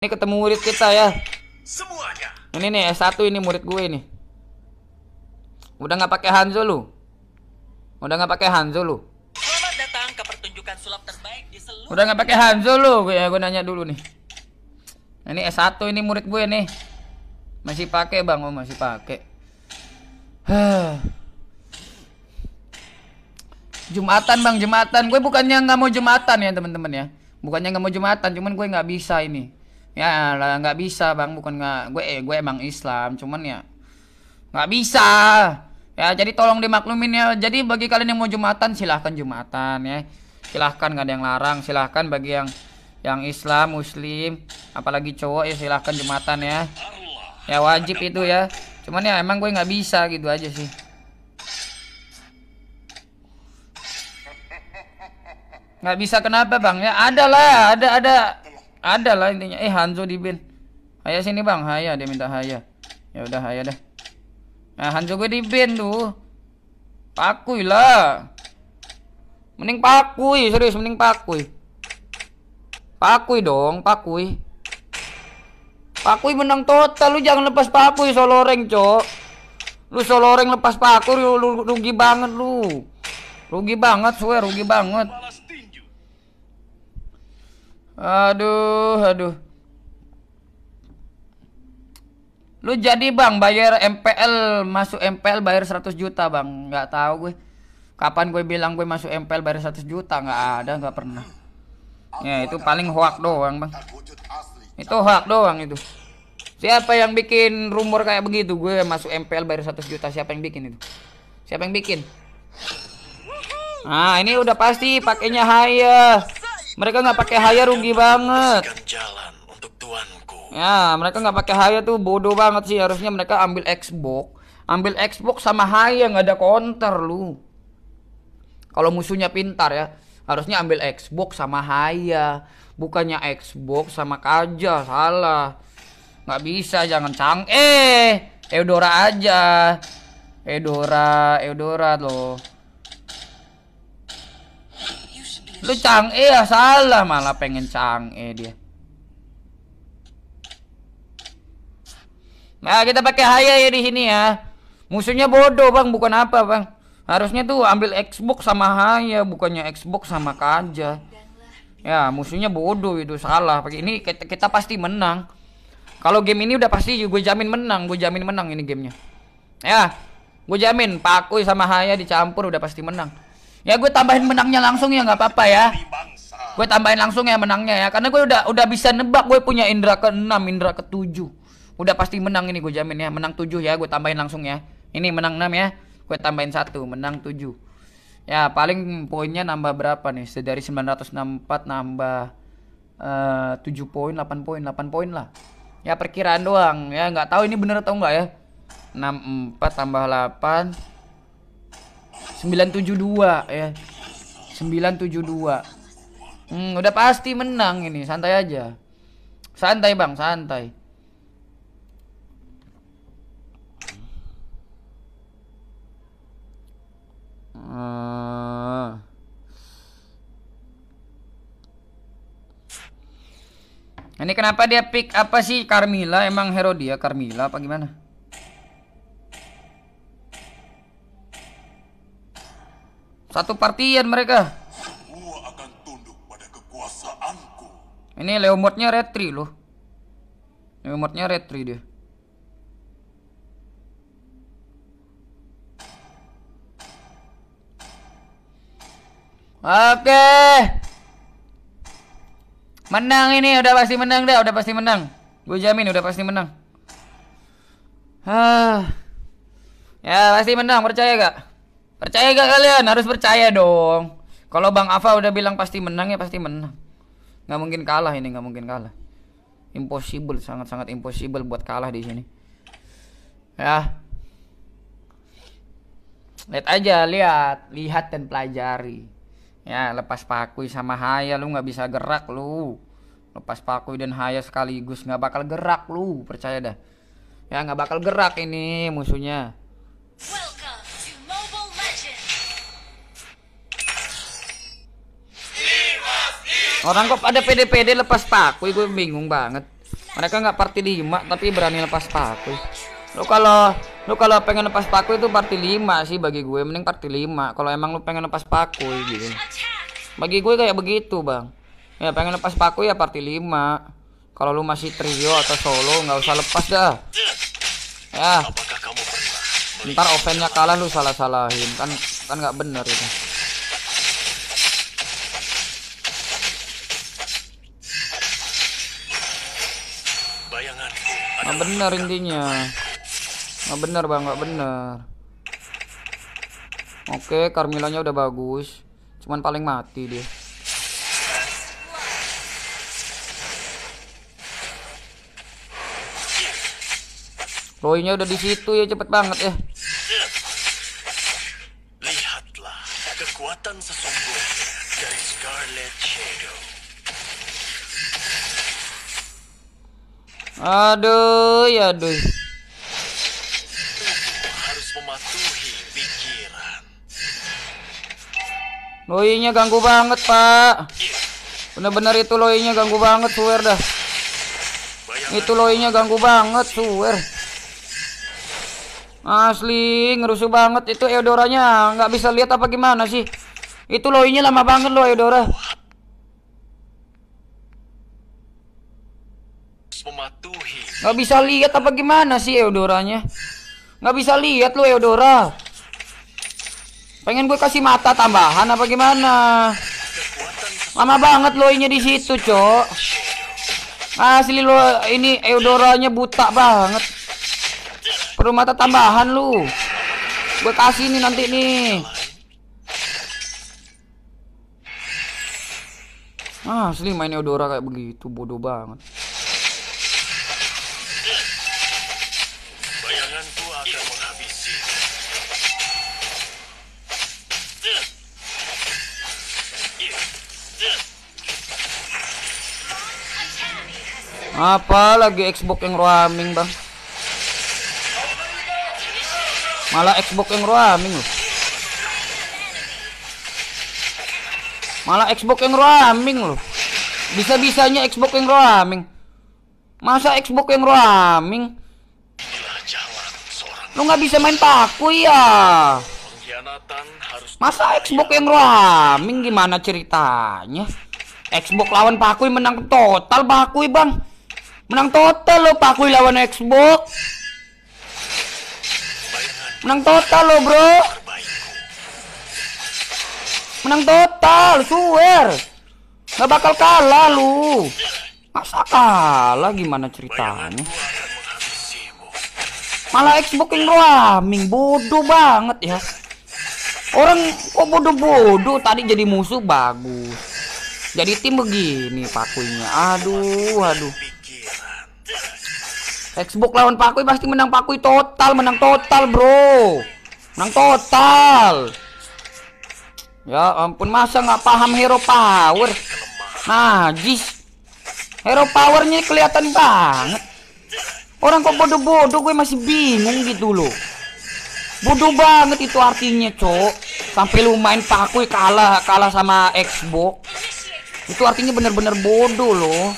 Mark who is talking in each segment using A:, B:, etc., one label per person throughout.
A: Ini ketemu murid kita ya. Semuanya. Ini nih S1 ini murid gue ini. Udah nggak pakai Hanzo lu. Udah nggak pakai Hanzo lu. Selamat datang ke
B: pertunjukan sulap terbaik di seluruh. Udah nggak pakai
A: Hanzo lu. Gue, ya gue nanya dulu nih. Ini S1 ini murid gue nih. Masih pakai Bang, oh, masih pakai. Jumatan Bang, Jumatan. Gue bukannya nggak mau Jumatan ya, teman-teman ya. Bukannya nggak mau Jumatan, cuman gue nggak bisa ini ya lah nggak bisa bang bukan nggak gue eh, gue emang Islam cuman ya nggak bisa ya jadi tolong dimaklumin ya jadi bagi kalian yang mau jumatan silahkan jumatan ya silahkan nggak ada yang larang silahkan bagi yang yang Islam muslim apalagi cowok ya silahkan jumatan ya ya wajib itu ya cuman ya emang gue nggak bisa gitu aja sih nggak bisa kenapa bang ya ada lah ada ada ada lah intinya. Eh Hanzo di bin. Haya sini bang. Haya dia minta Haya. Ya udah Haya deh Nah Hanzo gue di bin tuh. Pakui lah. Mending pakui serius mending pakui. Pakui dong pakui. Pakui menang total lu jangan lepas pakui Solo reng cok. Lu Solo reng lepas pakui lu, lu rugi banget lu. Rugi banget, swear rugi banget. Aduh, aduh. Lu jadi bang bayar MPL masuk MPL bayar 100 juta bang nggak tahu gue kapan gue bilang gue masuk MPL bayar 100 juta nggak ada nggak pernah ya itu paling hoak doang bang itu hoak doang itu siapa yang bikin rumor kayak begitu gue masuk MPL bayar 100 juta siapa yang bikin itu siapa yang bikin nah ini udah pasti pakainya haya mereka nggak pakai haya rugi banget. Jalan untuk tuanku. Ya, mereka nggak pakai haya tuh bodoh banget sih. Harusnya mereka ambil Xbox, ambil Xbox sama haya nggak ada counter lu. Kalau musuhnya pintar ya, harusnya ambil Xbox sama haya, bukannya Xbox sama kaja salah. Nggak bisa, jangan cang. Eh, Eudora aja. Eudora, Eudora loh. Lu cang ya salah malah pengen cang eh dia. Nah, kita pakai haya ya di sini ya. Musuhnya bodoh, Bang, bukan apa, Bang. Harusnya tuh ambil Xbox sama haya, bukannya Xbox sama kaja. Ya, musuhnya bodoh itu salah. Pakai ini kita, kita pasti menang. Kalau game ini udah pasti gue jamin menang, gue jamin menang ini gamenya. Ya, gue jamin Pakui sama Haya dicampur udah pasti menang. Ya gue tambahin menangnya langsung ya nggak apa-apa ya. Gue tambahin langsung ya menangnya ya. Karena gue udah udah bisa nebak gue punya indra ke-6, indra ke-7. Udah pasti menang ini gue jamin ya. Menang 7 ya gue tambahin langsung ya. Ini menang 6 ya. Gue tambahin satu, menang 7. Ya paling poinnya nambah berapa nih? Dari 964 nambah eh, uh, 7 poin, 8 poin, 8 poin lah. Ya perkiraan doang ya. Nggak tahu ini bener atau enggak ya. 64 tambah 8 972 ya 972 hmm, udah pasti menang ini santai aja santai bang santai Hmm. Ini kenapa dia pick apa sih Carmila? Emang hero dia Carmila apa gimana? Satu partian mereka. Semua akan tunduk pada kekuasaanku. Ini Leomotnya retri loh. Leomotnya retri dia. Oke. Menang ini udah pasti menang dah, udah pasti menang. Gue jamin udah pasti menang. Ah. Ya, pasti menang, percaya gak? Percaya gak kalian? Harus percaya dong. Kalau Bang Ava udah bilang pasti menang ya pasti menang. Gak mungkin kalah ini, gak mungkin kalah. Impossible, sangat-sangat impossible buat kalah di sini. Ya. Lihat aja, lihat, lihat dan pelajari. Ya, lepas paku sama Haya lu nggak bisa gerak lu. Lepas paku dan Haya sekaligus nggak bakal gerak lu, percaya dah. Ya nggak bakal gerak ini musuhnya. Orang kok ada pede-pede lepas paku? gue bingung banget. Mereka nggak party 5 tapi berani lepas paku. Lo kalau lo kalau pengen lepas paku itu party 5 sih bagi gue, mending party 5 kalau emang lu pengen lepas paku gitu. Bagi gue kayak begitu, Bang. Ya pengen lepas paku ya party 5. Kalau lu masih trio atau solo nggak usah lepas dah. Ya. Ntar offense kalah lu salah-salahin kan kan nggak bener itu. Ya. nggak bener intinya nggak bener bang nggak bener oke karmilanya udah bagus cuman paling mati dia roynya udah di situ ya cepet banget ya lihatlah kekuatan Aduh, ya aduh. Harus mematuhi Loinya ganggu banget, Pak. Iya. Bener-bener itu loinya ganggu banget, suwer dah. Itu loinya ganggu banget, suwer. Asli, ngerusuh banget itu Eudoranya. Nggak bisa lihat apa gimana sih? Itu loinya lama banget loh Eudora. Nggak bisa lihat apa gimana sih Eudoranya? Nggak bisa lihat lu Eudora. Pengen gue kasih mata tambahan apa gimana? Lama banget lo ini di situ, Cok. Asli lo ini Eudoranya buta banget. Perlu mata tambahan lu. Gue kasih nih nanti nih. Ah, Asli main Eudora kayak begitu, bodoh banget. Apa lagi Xbox yang roaming bang? Malah Xbox yang roaming loh. Malah Xbox yang roaming loh. Bisa-bisanya Xbox yang roaming. Masa Xbox yang roaming? Lu nggak bisa main paku ya? Masa Xbox yang roaming gimana ceritanya? Xbox lawan Pakui menang total Pakui bang Menang total lo Pak Kui lawan Xbox. Menang total lo bro. Menang total, suwer. Gak bakal kalah lu. Masa kalah gimana ceritanya? Malah Xbox yang roaming, bodoh banget ya. Orang kok bodoh-bodoh tadi jadi musuh bagus. Jadi tim begini pakunya. Aduh, aduh. Xbox lawan Pakui pasti menang Pakui total, menang total, Bro. Menang total. Ya ampun, masa nggak paham hero power? Nah, jis. Hero powernya kelihatan banget. Orang kok bodoh-bodoh gue masih bingung gitu loh. Bodoh banget itu artinya, Cok. Sampai lu main Pakui kalah kalah sama Xbox. Itu artinya bener-bener bodoh loh.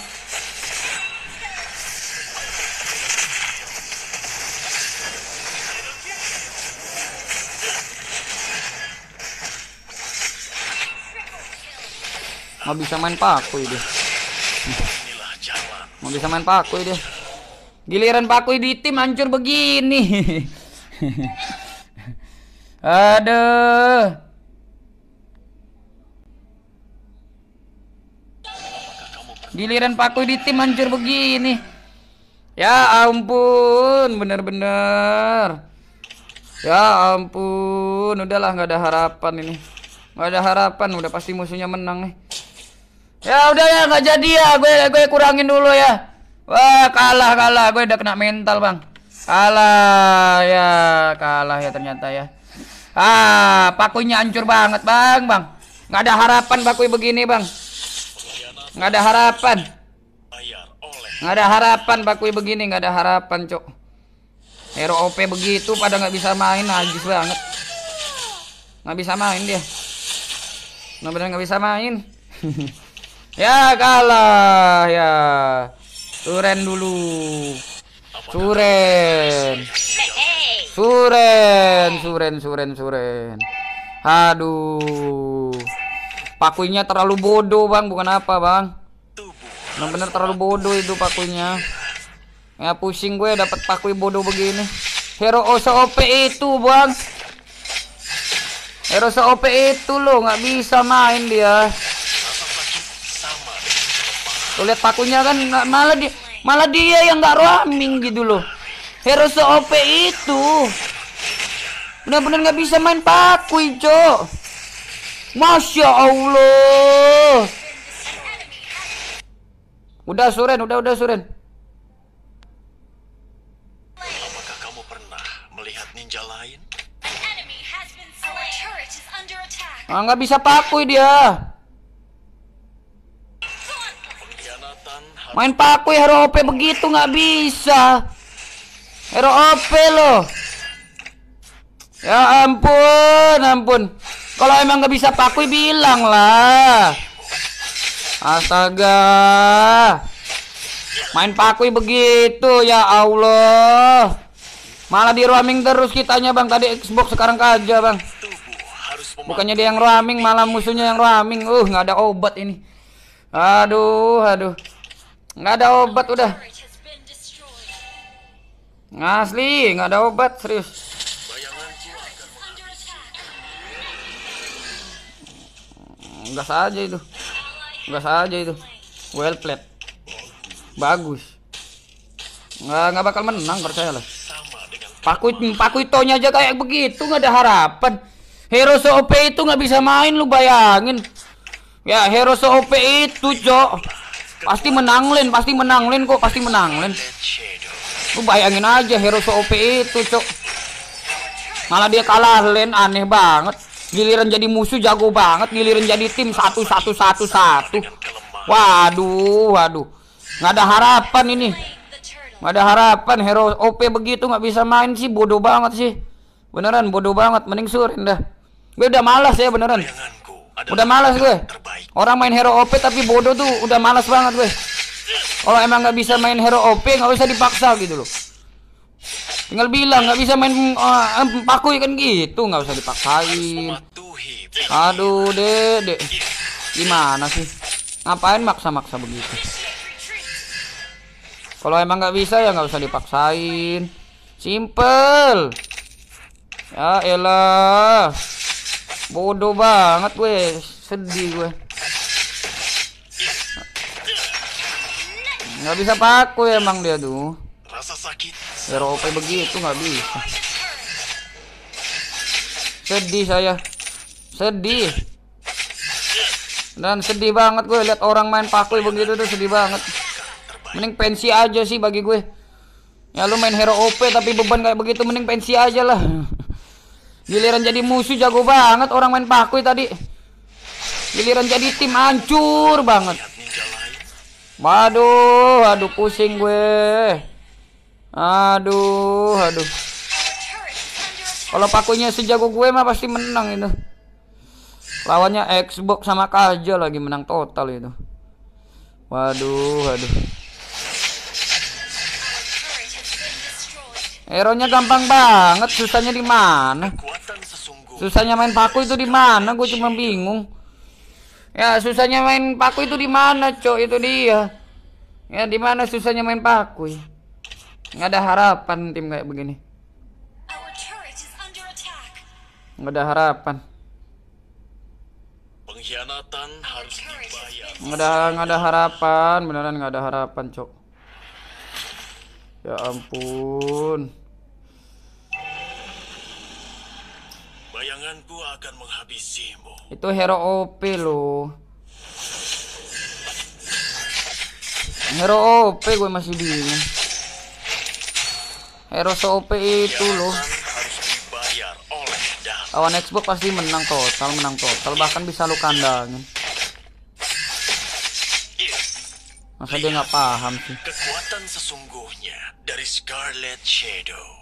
A: nggak bisa main pakui deh nggak bisa main pakui deh giliran pakui di tim hancur begini aduh giliran pakui di tim hancur begini ya ampun bener-bener ya ampun udahlah nggak ada harapan ini nggak ada harapan udah pasti musuhnya menang nih Ya udah ya nggak jadi ya, gue gue kurangin dulu ya. Wah kalah kalah, gue udah kena mental bang. Kalah ya kalah ya ternyata ya. Ah pakunya hancur banget bang bang. Nggak ada harapan pakui begini bang. Nggak ada harapan. Nggak ada harapan pakui begini nggak ada harapan cok. Hero OP begitu pada nggak bisa main najis banget. Nggak bisa main dia. Nggak benar nggak bisa main. Ya kalah ya. Suren dulu. Suren. Suren, suren, suren, suren. Aduh. pakunya terlalu bodoh, Bang. Bukan apa, Bang. Benar-benar terlalu bodoh itu pakunya Ya pusing gue dapat pakui bodoh begini. Hero Oso OP itu, Bang. Hero Oso OP itu loh, nggak bisa main dia. Tuh lihat pakunya kan malah dia malah dia yang nggak roaming gitu loh. Hero se OP itu. Benar-benar nggak bisa main paku, Ijo. Masya Allah. Udah Suren, udah udah Suren. Apakah Ah, nggak bisa pakui dia. Main paku ya hero OP begitu nggak bisa. Hero OP lo Ya ampun, ampun. Kalau emang nggak bisa paku ya bilang lah. Astaga. Main paku ya begitu ya Allah. Malah di roaming terus kitanya Bang tadi Xbox sekarang kaja Bang. Bukannya dia yang roaming malah musuhnya yang roaming. Uh nggak ada obat ini. Aduh, aduh. Nggak ada obat udah. Asli, nggak ada obat serius. nggak saja itu. nggak saja itu. Well played. Bagus. Nggak nggak bakal menang percaya lah Paku Pakuitonya aja kayak begitu nggak ada harapan. Hero OP itu nggak bisa main lu bayangin. Ya Hero OP itu, Cok. Pasti menang Lin, pasti menang Lin kok, pasti menang Lin. Lu bayangin aja hero OP itu, Cok. Malah dia kalah Lin, aneh banget. Giliran jadi musuh jago banget, giliran jadi tim satu satu satu satu. Waduh, waduh. Nggak ada harapan ini. Nggak ada harapan hero OP begitu nggak bisa main sih, bodoh banget sih. Beneran bodoh banget, mending surin dah. Gue udah malas ya beneran. Udah malas gue. Orang main hero OP tapi bodoh tuh udah malas banget gue. Kalau emang nggak bisa main hero OP nggak usah dipaksa gitu loh. Tinggal bilang nggak bisa main uh, ah, paku kan gitu nggak usah dipaksain. Aduh deh dede gimana sih? Ngapain maksa-maksa begitu? Kalau emang nggak bisa ya nggak usah dipaksain. Simple. Ya elah. Bodoh banget gue, sedih gue. Nggak bisa paku emang dia tuh. Eropa begitu nggak bisa. Sedih saya. Sedih. Dan sedih banget gue lihat orang main paku begitu tuh sedih banget. Mending pensi aja sih bagi gue. Ya lu main hero OP tapi beban kayak begitu mending pensi aja lah. Giliran jadi musuh jago banget orang main paku tadi. Giliran jadi tim hancur banget. Waduh, aduh pusing gue. Aduh, aduh. Kalau pakunya sejago gue mah pasti menang itu. Lawannya Xbox sama Kaja lagi menang total itu. Waduh, aduh. Eronya gampang banget, susahnya di mana? Susahnya main paku itu di mana? Gue cuma bingung. Ya, susahnya main paku itu di mana, Cok? Itu dia. Ya, di mana susahnya main paku? Nggak ada harapan tim kayak begini. Nggak ada harapan. Pengkhianatan harus dibayar. Nggak ada, nggak ada harapan, beneran nggak ada harapan, Cok. Ya ampun. bayanganku akan menghabisimu. Itu hero OP loh. Hero OP gue masih bingung. Hero OP itu loh. Lawan Xbox pasti menang total, menang total, bahkan bisa lu kandangin. Masa dia nggak paham sih. Kekuatan sesungguhnya dari Scarlet Shadow.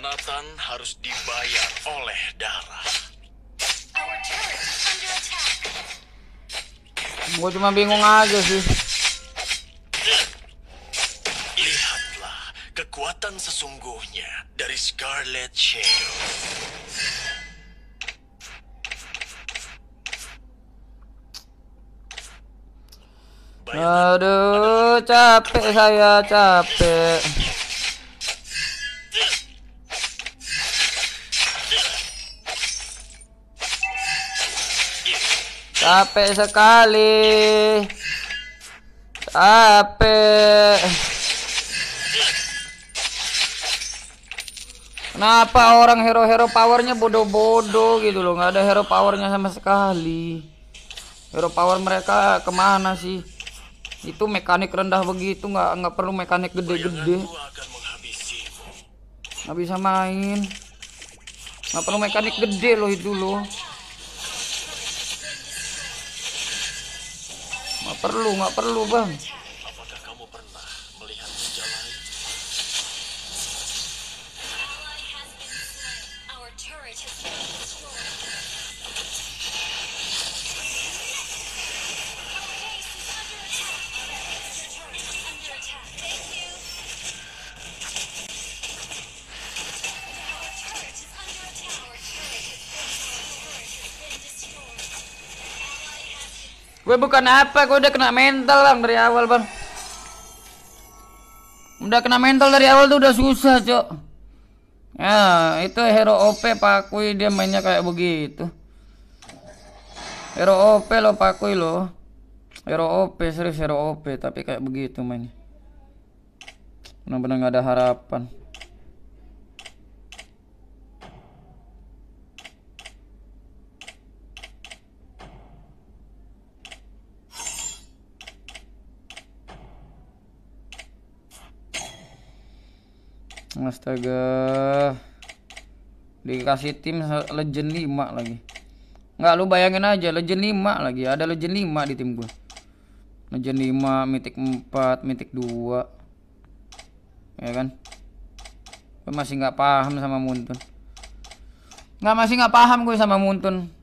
A: Pengkhianatan harus dibayar oleh darah. Gue cuma bingung aja sih. Lihatlah kekuatan sesungguhnya dari Scarlet Shadow. Aduh, capek saya, capek. Capek sekali. Capek. Kenapa orang hero-hero powernya bodoh-bodoh gitu loh, nggak ada hero powernya sama sekali. Hero power mereka kemana sih? Itu mekanik rendah begitu, nggak nggak perlu mekanik gede-gede. Nggak bisa main. Nggak perlu mekanik gede loh itu loh. perlu nggak perlu bang Gue bukan apa, gue udah kena mental bang dari awal bang. Udah kena mental dari awal tuh udah susah cok. Ya itu hero OP pakui dia mainnya kayak begitu. Hero OP lo pakui lo. Hero OP serius hero OP tapi kayak begitu mainnya. Benar-benar nggak ada harapan. Astaga. Dikasih tim legend 5 lagi. Enggak lu bayangin aja legend 5 lagi. Ada legend 5 di tim gue. Legend 5, mitik 4, mitik 2. Ya kan? Gue masih nggak paham sama Muntun. Nggak masih nggak paham gue sama Muntun.